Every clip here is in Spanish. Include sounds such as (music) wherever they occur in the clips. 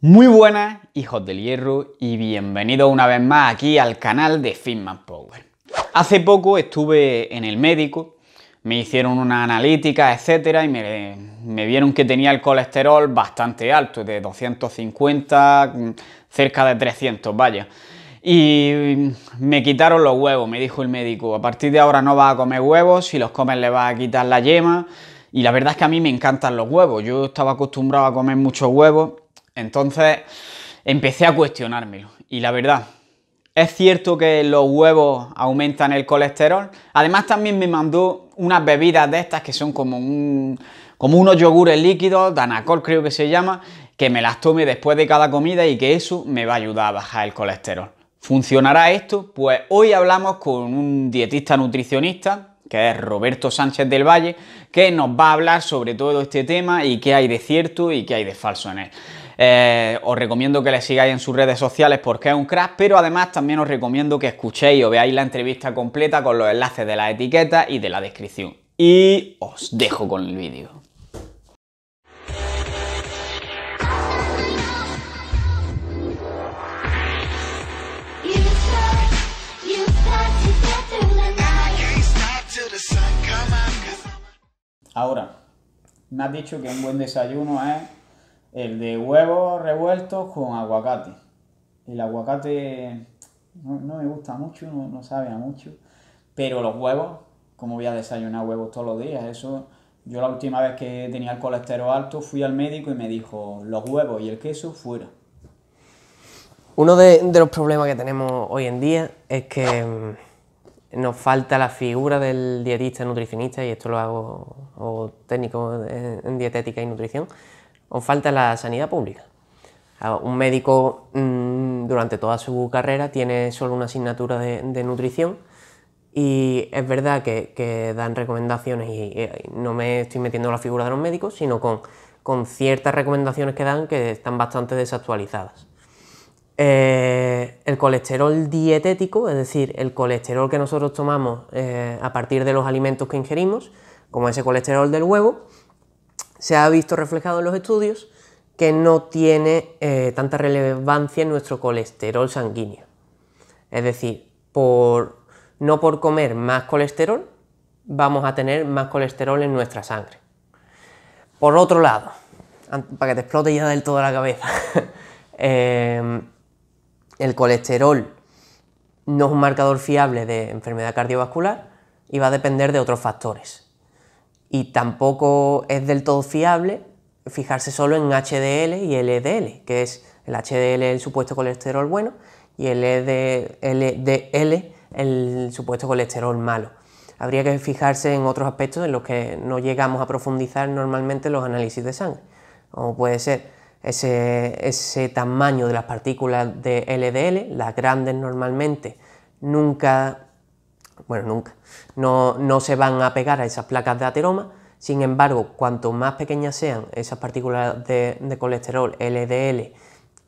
Muy buenas, hijos del hierro, y bienvenidos una vez más aquí al canal de Fitman Power. Hace poco estuve en el médico, me hicieron una analítica, etcétera, y me, me, vieron que tenía el colesterol bastante alto, de 250, cerca de 300, vaya. Y me quitaron los huevos, me dijo el médico. A partir de ahora no vas a comer huevos, si los comes le vas a quitar la yema. Y la verdad es que a mí me encantan los huevos. Yo estaba acostumbrado a comer muchos huevos entonces empecé a cuestionármelo. Y la verdad, es cierto que los huevos aumentan el colesterol. Además también me mandó unas bebidas de estas que son como, unos yogures líquidos, Danacol creo que se llama, que me las tome después de cada comida y que eso me va a ayudar a bajar el colesterol. ¿Funcionará esto? Pues hoy hablamos con un dietista nutricionista que es Roberto Sánchez del Valle, que nos va a hablar sobre todo este tema y qué hay de cierto y qué hay de falso en él. Eh, os recomiendo que le sigáis en sus redes sociales porque es un crack, pero además también os recomiendo que escuchéis o veáis la entrevista completa con los enlaces de la etiqueta y de la descripción. Y os dejo con el vídeo. Ahora, me has dicho que un buen desayuno es el de huevos revueltos con aguacate. El aguacate no, me gusta mucho, no, no, sabe a mucho. Pero los huevos, como voy a desayunar huevos todos los días, eso. Yo la última vez que tenía el colesterol alto fui al médico y me dijo los huevos y el queso fuera. Uno de, de los problemas que tenemos hoy en día es que mm, nos falta la figura del dietista nutricionista, y esto lo hago o técnico en dietética y nutrición, o falta la sanidad pública. Un médico mm, durante toda su carrera tiene solo una asignatura de, nutrición y es verdad que, dan recomendaciones y, no me estoy metiendo en la figura de los médicos, sino con, ciertas recomendaciones que dan que están bastante desactualizadas. Eh, el colesterol dietético, es decir, el colesterol que nosotros tomamos eh, a partir de los alimentos que ingerimos, como ese colesterol del huevo, se ha visto reflejado en los estudios que no tiene eh, tanta relevancia en nuestro colesterol sanguíneo. Es decir, no por comer más colesterol vamos a tener más colesterol en nuestra sangre. Por otro lado, para que te explote ya del todo la cabeza, (laughs) em, el colesterol no es un marcador fiable de enfermedad cardiovascular y va a depender de otros factores y tampoco es del todo fiable fijarse solo en HDL y LDL, que es el HDL el supuesto colesterol bueno y el LDL e el supuesto colesterol malo. Habría que fijarse en otros aspectos en los que no llegamos a profundizar normalmente los análisis de sangre, como puede ser ese, ese tamaño de las partículas de LDL, las grandes normalmente nunca bueno, nunca, no, se van a pegar a esas placas de ateroma, sin embargo, cuanto más pequeñas sean esas partículas de, colesterol LDL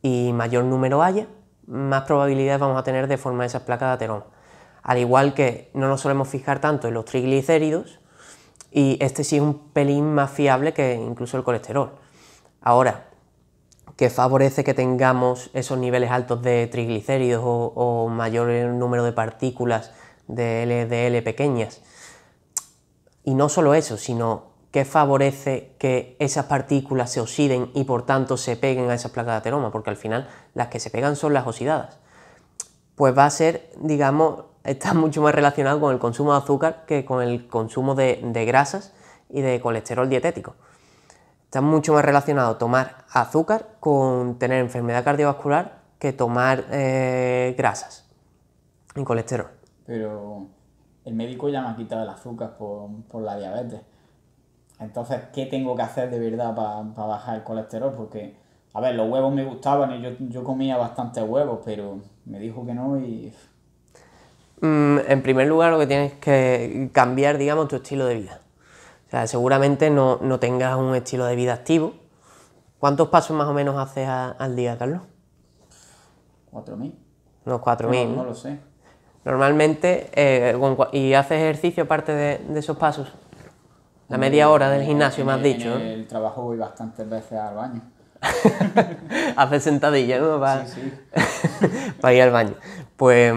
y mayor número haya, más probabilidad vamos a tener de formar esas placas de ateroma. Al igual que no nos solemos fijar tanto en los triglicéridos, y este sí es un pelín más fiable que incluso el colesterol. Ahora, que favorece que tengamos esos niveles altos de triglicéridos o mayor número de partículas de LDL pequeñas. Y no solo eso, sino que favorece que esas partículas se oxiden y por tanto se peguen a esas placas de ateroma, porque al final las que se pegan son las oxidadas. Pues va a ser, digamos, está (laughs) mucho más relacionado con el consumo de azúcar que con el consumo de, grasas y de colesterol dietético. Está mucho más relacionado tomar azúcar con tener enfermedad cardiovascular que tomar eh, grasas y colesterol pero el médico ya me ha quitado el azúcar por, la diabetes. Entonces, ¿qué tengo que hacer de verdad para bajar el colesterol? Porque, a ver, los huevos me gustaban y yo, comía bastantes huevos, pero me dijo que no y... Mm, en primer lugar, lo que tienes que cambiar, digamos, tu estilo de vida. O sea, seguramente no, tengas un estilo de vida activo. ¿Cuántos pasos más o menos haces al día, Carlos? 4.000. No, 4.000. no lo sé. Normalmente, eh, y haces ejercicio aparte de, esos pasos. La media hora del gimnasio, me has dicho. En el trabajo voy bastantes veces al baño. (laughs) haces sentadillas, ¿no? Para, (laughs) para ir al baño. Pues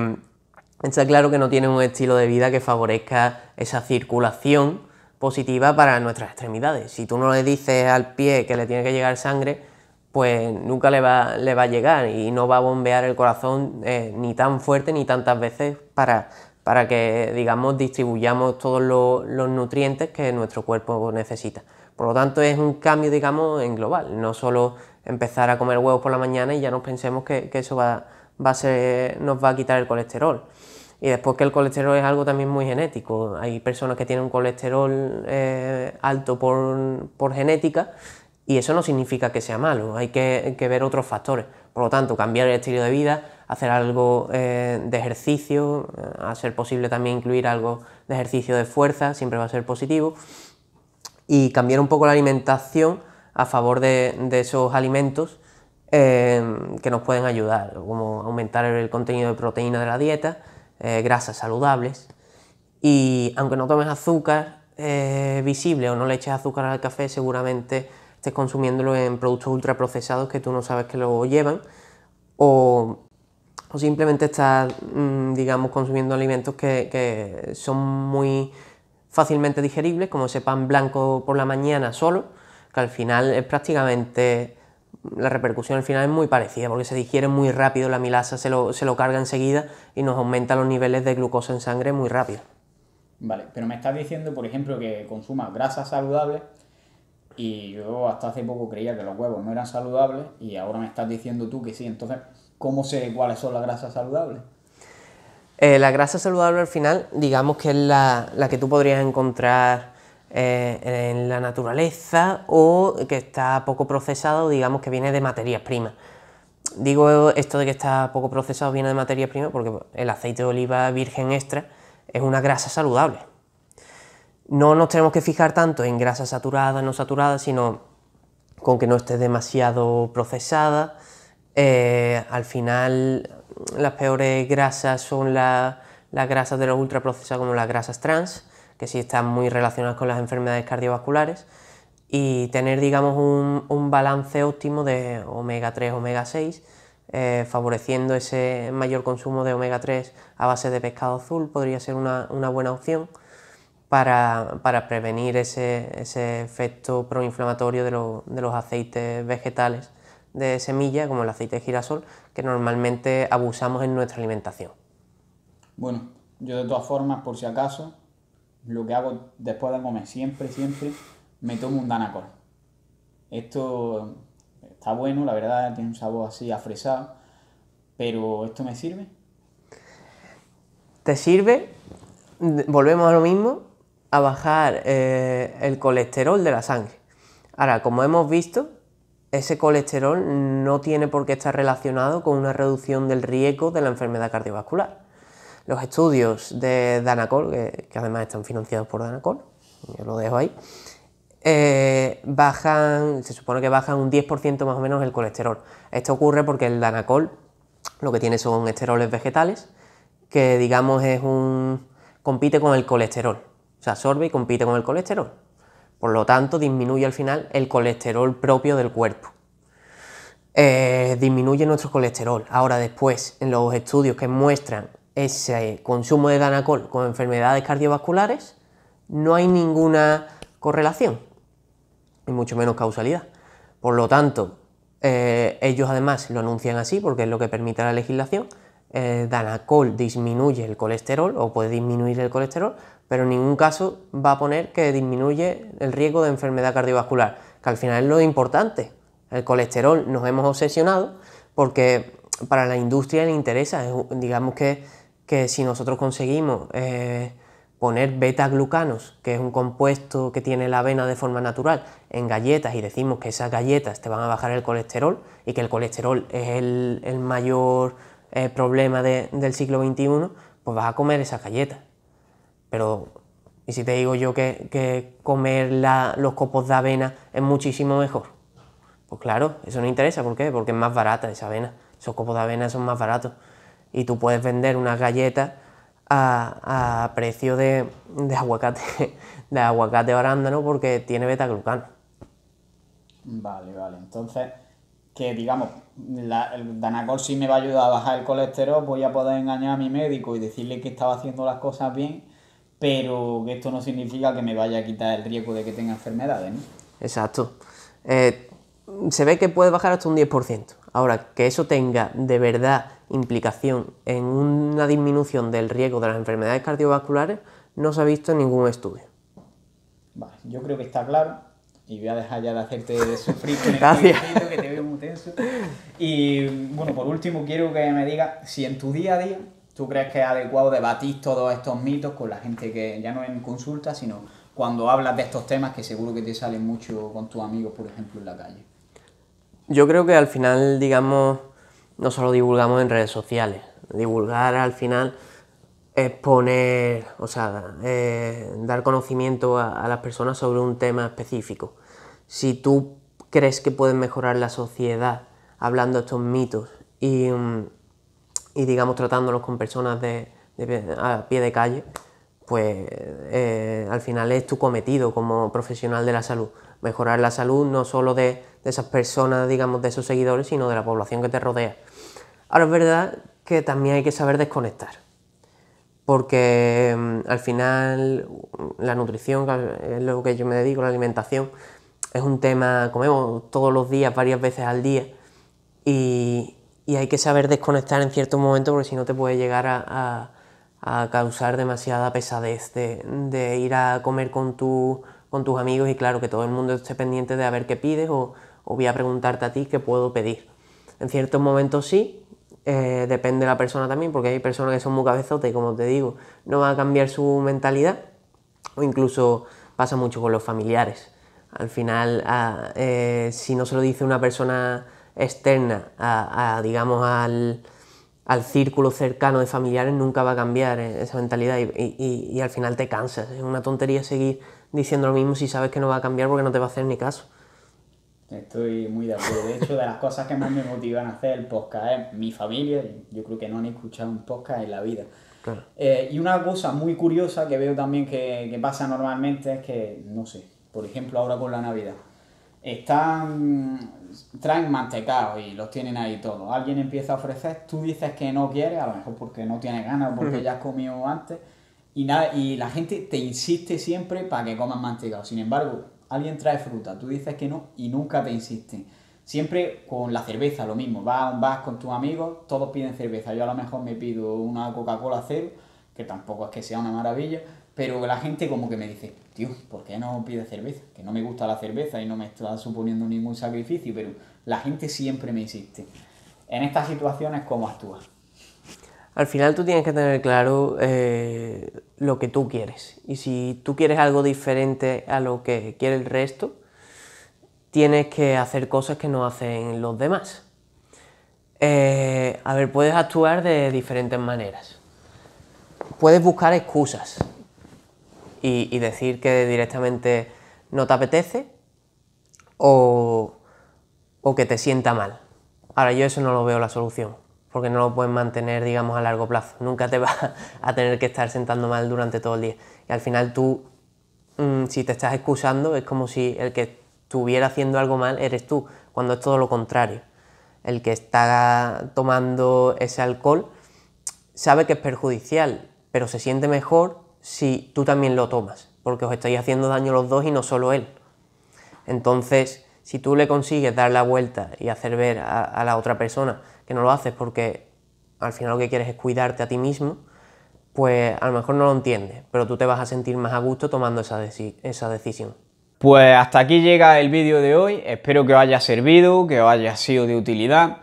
está claro que no tiene un estilo de vida que favorezca esa circulación positiva para nuestras extremidades. Si tú no le dices al pie que le tiene que llegar sangre, pues nunca le va, le va a llegar y no va a bombear el corazón eh, ni tan fuerte ni tantas veces para, para que, digamos, distribuyamos todos los, nutrientes que nuestro cuerpo necesita. Por lo tanto, es un cambio, digamos, en global, no solo empezar a comer huevos por la mañana y ya nos pensemos que, eso va, a nos va a quitar el colesterol. Y después que el colesterol es algo también muy genético. Hay personas que tienen un colesterol eh, alto por, por genética y eso no significa que sea malo, hay que, ver otros factores. Por lo tanto, cambiar el estilo de vida, hacer algo eh, de ejercicio, eh, a ser posible también incluir algo de ejercicio de fuerza, siempre va a ser positivo. Y cambiar un poco la alimentación a favor de, esos alimentos eh, que nos pueden ayudar, como aumentar el contenido de proteína de la dieta, grasas saludables. Y aunque no tomes azúcar visible o no le eches azúcar al café, seguramente estés consumiéndolo en productos ultraprocesados que tú no sabes que lo llevan o, o simplemente estás, mm, digamos, consumiendo alimentos que, que, son muy fácilmente digeribles, como ese pan blanco por la mañana solo, que al final es prácticamente, la repercusión al final es muy parecida, porque se digiere muy rápido, la milasa se lo, se lo carga enseguida y nos aumenta los niveles de glucosa en sangre muy rápido. Vale, pero me estás diciendo, por ejemplo, que consumas grasas saludables y yo hasta hace poco creía que los huevos no eran saludables y ahora me estás diciendo tú que sí. Entonces, ¿cómo sé cuáles son las grasas saludables? Eh, la grasa saludable al final, digamos que es la, que tú podrías encontrar eh, en la naturaleza o que está poco procesado, digamos que viene de materias primas. Digo esto de que está poco procesado viene de materias primas porque el aceite de oliva virgen extra es una grasa saludable no nos tenemos que fijar tanto en grasas saturadas, no saturadas, sino con que no esté demasiado procesada. Eh, al final, las peores grasas son las grasas de los ultraprocesados, como las grasas trans, que sí están muy relacionadas con las enfermedades cardiovasculares. Y tener, digamos, un, balance óptimo de omega 3, omega 6, eh, favoreciendo ese mayor consumo de omega 3 a base de pescado azul, podría ser una, una buena opción para, prevenir ese, efecto proinflamatorio de, de los aceites vegetales de semilla, como el aceite de girasol, que normalmente abusamos en nuestra alimentación. Bueno, yo de todas formas, por si acaso, lo que hago después de comer siempre, siempre, me tomo un danacol. Esto está bueno, la verdad, tiene un sabor así afresado, pero ¿esto me sirve? Te sirve, volvemos a lo mismo, bajar eh, el colesterol de la sangre. Ahora, como hemos visto, ese colesterol no tiene por qué estar relacionado con una reducción del riesgo de la enfermedad cardiovascular. Los estudios de Danacol, que, además están financiados por Danacol, yo lo dejo ahí, eh, bajan, se supone que bajan un 10% más o menos el colesterol. Esto ocurre porque el Danacol lo que tiene son esteroles vegetales, que digamos es un compite con el colesterol, se absorbe y compite con el colesterol. Por lo tanto, disminuye al final el colesterol propio del cuerpo. Eh, disminuye nuestro colesterol. Ahora después, en los estudios que muestran ese consumo de danacol con enfermedades cardiovasculares, no hay ninguna correlación, y mucho menos causalidad. Por lo tanto, eh, ellos además lo anuncian así porque es lo que permite la legislación, eh, Danacol disminuye el colesterol o puede disminuir el colesterol, pero en ningún caso va a poner que disminuye el riesgo de enfermedad cardiovascular, que al final es lo importante. El colesterol nos hemos obsesionado porque para la industria le interesa, digamos que, que, si nosotros conseguimos eh, poner beta-glucanos, que es un compuesto que tiene la avena de forma natural, en galletas y decimos que esas galletas te van a bajar el colesterol y que el colesterol es el, el mayor el eh, problema del siglo XXI, pues vas a comer esas galletas. Pero, ¿y si te digo yo que, comer los copos de avena es muchísimo mejor? Pues claro, eso no interesa, ¿por qué? Porque es más barata esa avena, esos copos de avena son más baratos. Y tú puedes vender unas galletas a, precio de, de, aguacate, (laughs) de aguacate arándano porque tiene beta glucano. Vale, vale, entonces que digamos, el Danacol sí me va a ayudar a bajar el colesterol, voy a poder engañar a mi médico y decirle que estaba haciendo las cosas bien, pero esto no significa que me vaya a quitar el riesgo de que tenga enfermedades, Exacto. Eh, se ve que puede bajar hasta un 10%. Ahora, que eso tenga de verdad implicación en una disminución del riesgo de las enfermedades cardiovasculares, no se ha visto en ningún estudio. Vale, yo creo que está claro y voy a dejar ya de hacerte (laughs) sufrir con el que te veo muy tenso. Y bueno, por último quiero que me digas si en tu día a día tú crees que es adecuado debatir todos estos mitos con la gente que ya no en consulta, sino cuando hablas de estos temas que seguro que te salen mucho con tus amigos, por ejemplo, en la calle. Yo creo que al final, digamos, no solo divulgamos en redes sociales, divulgar al final exponer, poner, o sea, eh, dar conocimiento a, las personas sobre un tema específico. Si tú crees que puedes mejorar la sociedad hablando estos mitos y, mm, y digamos, tratándolos con personas a pie de calle, pues eh, al final es tu cometido como profesional de la salud, mejorar la salud no solo de, de esas personas, digamos, de esos seguidores, sino de la población que te rodea. Ahora es verdad que también hay que saber desconectar porque mm, al final mm, la nutrición, es lo que yo me dedico, la alimentación, es un tema, comemos todos los días, varias veces al día, y, hay que saber desconectar en ciertos momentos porque si no te puede llegar a, causar demasiada pesadez de, ir a comer con, tus amigos y claro, que todo el mundo esté pendiente de a ver qué pides o, o voy a preguntarte a ti qué puedo pedir. En ciertos momentos sí, eh, depende de la persona también, porque hay personas que son muy cabezotas y como te digo, no va a cambiar su mentalidad, o incluso pasa mucho con los familiares. Al final, eh, si no se lo dice una persona externa, a, digamos, al, círculo cercano de familiares, nunca va a cambiar eh, esa mentalidad y, y al final te cansas. Es una tontería seguir diciendo lo mismo si sabes que no va a cambiar porque no te va a hacer ni caso. Estoy muy de acuerdo. De hecho, de las cosas que más me motivan a hacer el podcast es mi familia. Yo creo que no han escuchado un podcast en la vida. Eh, y una cosa muy curiosa que veo también que, pasa normalmente es que, no sé, por ejemplo, ahora con la Navidad, están, traen mantecados y los tienen ahí todos. Alguien empieza a ofrecer, tú dices que no quieres, a lo mejor porque no tienes ganas o porque ya has comido antes, y, nada, y la gente te insiste siempre para que comas mantecado. Sin embargo, alguien trae fruta, tú dices que no y nunca te insisten. Siempre con la cerveza, lo mismo, vas con tus amigos, todos piden cerveza, yo a lo mejor me pido una Coca-Cola cero, que tampoco es que sea una maravilla, pero la gente como que me dice, tío, ¿por qué no pide cerveza? Que no me gusta la cerveza y no me está suponiendo ningún sacrificio, pero la gente siempre me insiste. En estas situaciones, ¿cómo actúas? Al final tú tienes que tener claro eh, lo que tú quieres. Y si tú quieres algo diferente a lo que quiere el resto, tienes que hacer cosas que no hacen los demás. Eh, a ver, puedes actuar de diferentes maneras. Puedes buscar excusas y, decir que directamente no te apetece o que te sienta mal. Ahora yo eso no lo veo la solución porque no lo puedes mantener, digamos, a largo plazo. Nunca te (laughs) vas a tener que estar sentando mal durante todo el día. Y al final tú, mm, si te estás excusando, es como si el que estuviera haciendo algo mal eres tú, cuando es todo lo contrario. El que está tomando ese alcohol sabe que es perjudicial, pero se siente mejor si tú también lo tomas, porque os estáis haciendo daño los dos y no solo él. Entonces, si tú le consigues dar la vuelta y hacer ver a la otra persona que no lo haces porque al final lo que quieres es cuidarte a ti mismo, pues a lo mejor no lo entiendes, pero tú te vas a sentir más a gusto tomando esa, decisión. Pues hasta aquí llega el vídeo de hoy, espero que os haya servido, que os haya sido de utilidad.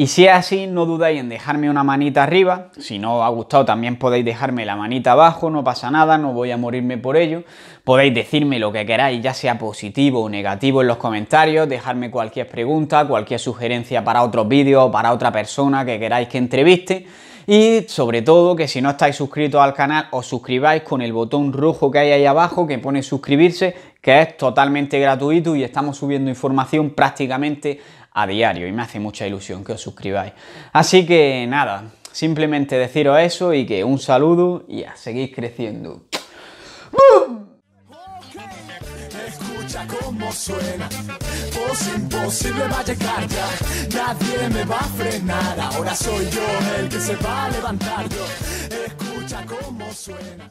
Y si es así, no dudáis en dejarme una manita arriba. Si no os ha gustado, también podéis dejarme la manita abajo, no pasa nada, no voy a morirme por ello. Podéis decirme lo que queráis, ya sea positivo o negativo en los comentarios, dejarme cualquier pregunta, cualquier sugerencia para otro vídeo o para otra persona que queráis que entreviste. Y sobre todo que si no estáis suscritos al canal os suscribáis con el botón rojo que hay ahí abajo que pone suscribirse, que es totalmente gratuito y estamos subiendo información prácticamente a diario y me hace mucha ilusión que os suscribáis. Así que nada, simplemente deciros eso y que un saludo y a seguir creciendo. escucha cómo suena. imposible va a llegar ya, nadie me va a frenar. Ahora soy yo el que se va a levantar. Yo escucha cómo suena.